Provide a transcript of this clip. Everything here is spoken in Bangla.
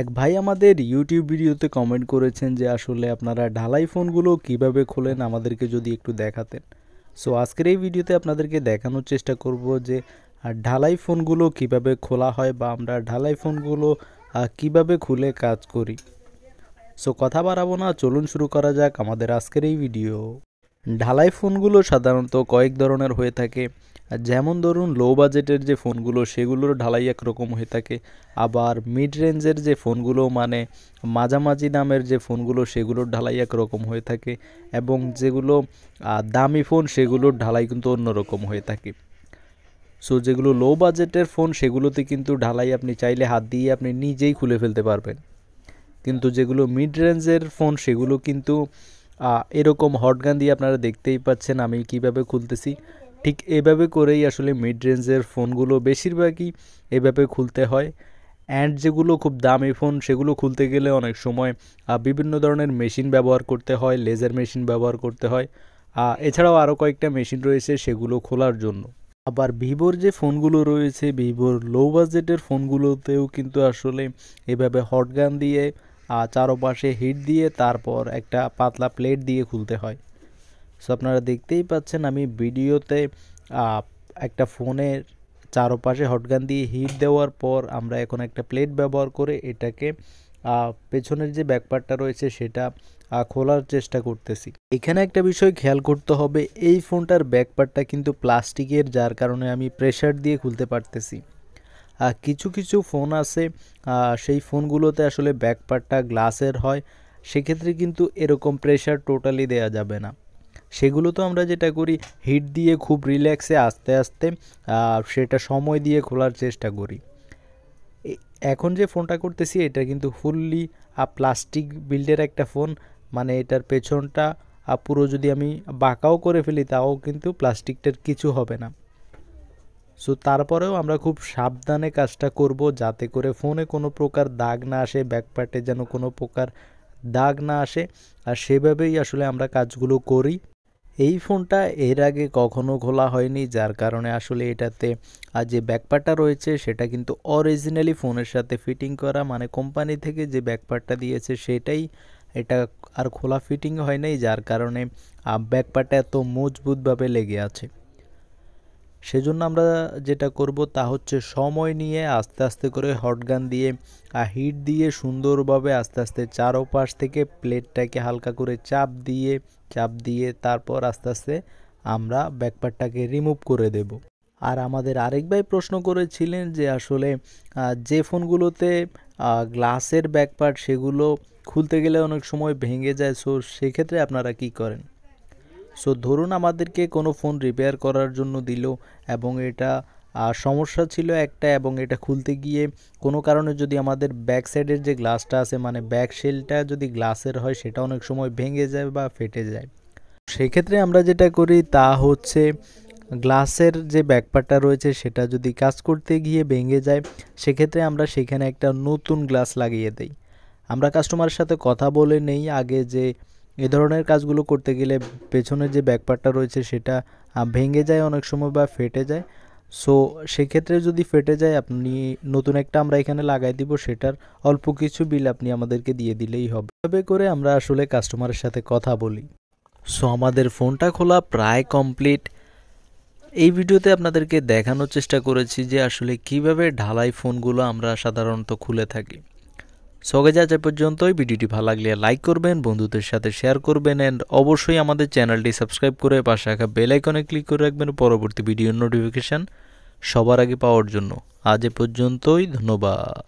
এক ভাই আমাদের ইউটিউব ভিডিওতে কমেন্ট করেছেন যে আসলে আপনারা ঢালাই ফোনগুলো কিভাবে খোলেন আমাদেরকে যদি একটু দেখাতেন সো আজকের এই ভিডিওতে আপনাদেরকে দেখানোর চেষ্টা করব যে ঢালাই ফোনগুলো কিভাবে খোলা হয় বা আমরা ঢালাই ফোনগুলো কিভাবে খুলে কাজ করি সো কথা বাড়াবো না চলুন শুরু করা যাক আমাদের আজকের এই ভিডিও ঢালাই ফোনগুলো সাধারণত কয়েক ধরনের হয়ে থাকে যেমন ধরুন লো বাজেটের যে ফোনগুলো সেগুলোর ঢালাই একরকম হয়ে থাকে আবার মিড রেঞ্জের যে ফোনগুলো মানে মাঝামাঝি দামের যে ফোনগুলো সেগুলোর ঢালাই একরকম হয়ে থাকে এবং যেগুলো দামি ফোন সেগুলোর ঢালাই কিন্তু অন্যরকম হয়ে থাকে সো যেগুলো লো বাজেটের ফোন সেগুলোতে কিন্তু ঢালাই আপনি চাইলে হাত দিয়ে আপনি নিজেই খুলে ফেলতে পারবেন কিন্তু যেগুলো মিড রেঞ্জের ফোন সেগুলো কিন্তু এরকম হটগান দিয়ে আপনারা দেখতেই পাচ্ছেন আমি কিভাবে খুলতেছি ঠিক এভাবে করেই আসলে মিড রেঞ্জের ফোনগুলো বেশিরভাগই এভাবে খুলতে হয় অ্যান্ড যেগুলো খুব দামি ফোন সেগুলো খুলতে গেলে অনেক সময় বিভিন্ন ধরনের মেশিন ব্যবহার করতে হয় লেজার মেশিন ব্যবহার করতে হয় এছাড়াও আরও কয়েকটা মেশিন রয়েছে সেগুলো খোলার জন্য আবার ভিভোর যে ফোনগুলো রয়েছে ভিভোর লো বাজেটের ফোনগুলোতেও কিন্তু আসলে এভাবে হটগান দিয়ে চারোপাশে হিট দিয়ে তারপর একটা পাতলা প্লেট দিয়ে খুলতে হয় সো আপনারা দেখতেই পাচ্ছেন আমি ভিডিওতে একটা ফোনের চারোপাশে হটগান দিয়ে হিট দেওয়ার পর আমরা এখন একটা প্লেট ব্যবহার করে এটাকে পেছনের যে ব্যাকপারটা রয়েছে সেটা খোলার চেষ্টা করতেছি এখানে একটা বিষয় খেয়াল করতে হবে এই ফোনটার ব্যাকপারটা কিন্তু প্লাস্টিকের যার কারণে আমি প্রেশার দিয়ে খুলতে পারতেছি কিছু কিছু ফোন আছে সেই ফোনগুলোতে আসলে ব্যাকপারটা গ্লাসের হয় সেক্ষেত্রে কিন্তু এরকম প্রেশার টোটালি দেয়া যাবে না সেগুলো তো আমরা যেটা করি হিট দিয়ে খুব রিল্যাক্সে আস্তে আস্তে সেটা সময় দিয়ে খোলার চেষ্টা করি এখন যে ফোনটা করতেছি এটা কিন্তু ফুললি প্লাস্টিক বিল্ডের একটা ফোন মানে এটার পেছনটা পুরো যদি আমি বাঁকাও করে ফেলি তাও কিন্তু প্লাস্টিকটার কিছু হবে না সো তারপরেও আমরা খুব সাবধানে কাজটা করব যাতে করে ফোনে কোনো প্রকার দাগ না আসে ব্যাকপ্যাটে যেন কোনো প্রকার দাগ না আসে আর সেভাবেই আসলে আমরা কাজগুলো করি এই ফোনটা এর আগে কখনো খোলা হয়নি যার কারণে আসলে এটাতে আর যে ব্যাকপারটা রয়েছে সেটা কিন্তু অরিজিনালি ফোনের সাথে ফিটিং করা মানে কোম্পানি থেকে যে ব্যাকপারটা দিয়েছে সেটাই এটা আর খোলা ফিটিং হয় নাই যার কারণে ব্যাকপারটা এত মজবুতভাবে লেগে আছে সেজন্য আমরা যেটা করব তা হচ্ছে সময় নিয়ে আস্তে আস্তে করে হটগান দিয়ে আর হিট দিয়ে সুন্দরভাবে আস্তে আস্তে চারোপাশ থেকে প্লেটটাকে হালকা করে চাপ দিয়ে চাপ দিয়ে তারপর আস্তে আস্তে আমরা ব্যাকপ্যাডটাকে রিমুভ করে দেব আর আমাদের আরেক ভাই প্রশ্ন করেছিলেন যে আসলে যে ফোনগুলোতে গ্লাসের ব্যাকপ্যাড সেগুলো খুলতে গেলে অনেক সময় ভেঙে যায় সো সেক্ষেত্রে আপনারা কি করেন সো ধরুন আমাদেরকে কোনো ফোন রিপেয়ার করার জন্য দিল এবং এটা সমস্যা ছিল একটা এবং এটা খুলতে গিয়ে কোনো কারণে যদি আমাদের ব্যাক সাইডের যে গ্লাসটা আছে মানে ব্যাক শেলটা যদি গ্লাসের হয় সেটা অনেক সময় ভেঙে যায় বা ফেটে যায় সেক্ষেত্রে আমরা যেটা করি তা হচ্ছে গ্লাসের যে ব্যাকপারটা রয়েছে সেটা যদি কাজ করতে গিয়ে ভেঙে যায় সেক্ষেত্রে আমরা সেখানে একটা নতুন গ্লাস লাগিয়ে দেই আমরা কাস্টমারের সাথে কথা বলে নেই আগে যে এ ধরনের কাজগুলো করতে গেলে পেছনের যে ব্যাকপারটা রয়েছে সেটা ভেঙে যায় অনেক সময় বা ফেটে যায় সো সেক্ষেত্রে যদি ফেটে যায় আপনি নতুন একটা আমরা এখানে লাগাই দিব সেটার অল্প কিছু বিল আপনি আমাদেরকে দিয়ে দিলেই হবে তবে করে আমরা আসলে কাস্টমারের সাথে কথা বলি সো আমাদের ফোনটা খোলা প্রায় কমপ্লিট এই ভিডিওতে আপনাদেরকে দেখানোর চেষ্টা করেছি যে আসলে কিভাবে ঢালাই ফোনগুলো আমরা সাধারণত খুলে থাকি সগে যা পর্যন্ত এই ভিডিওটি ভালো লাগলে লাইক করবেন বন্ধুদের সাথে শেয়ার করবেন অ্যান্ড অবশ্যই আমাদের চ্যানেলটি সাবস্ক্রাইব করে পাশে রাখা বেলাইকনে ক্লিক করে রাখবেন পরবর্তী ভিডিওর নোটিফিকেশান সবার আগে পাওয়ার জন্য আজ এ পর্যন্তই ধন্যবাদ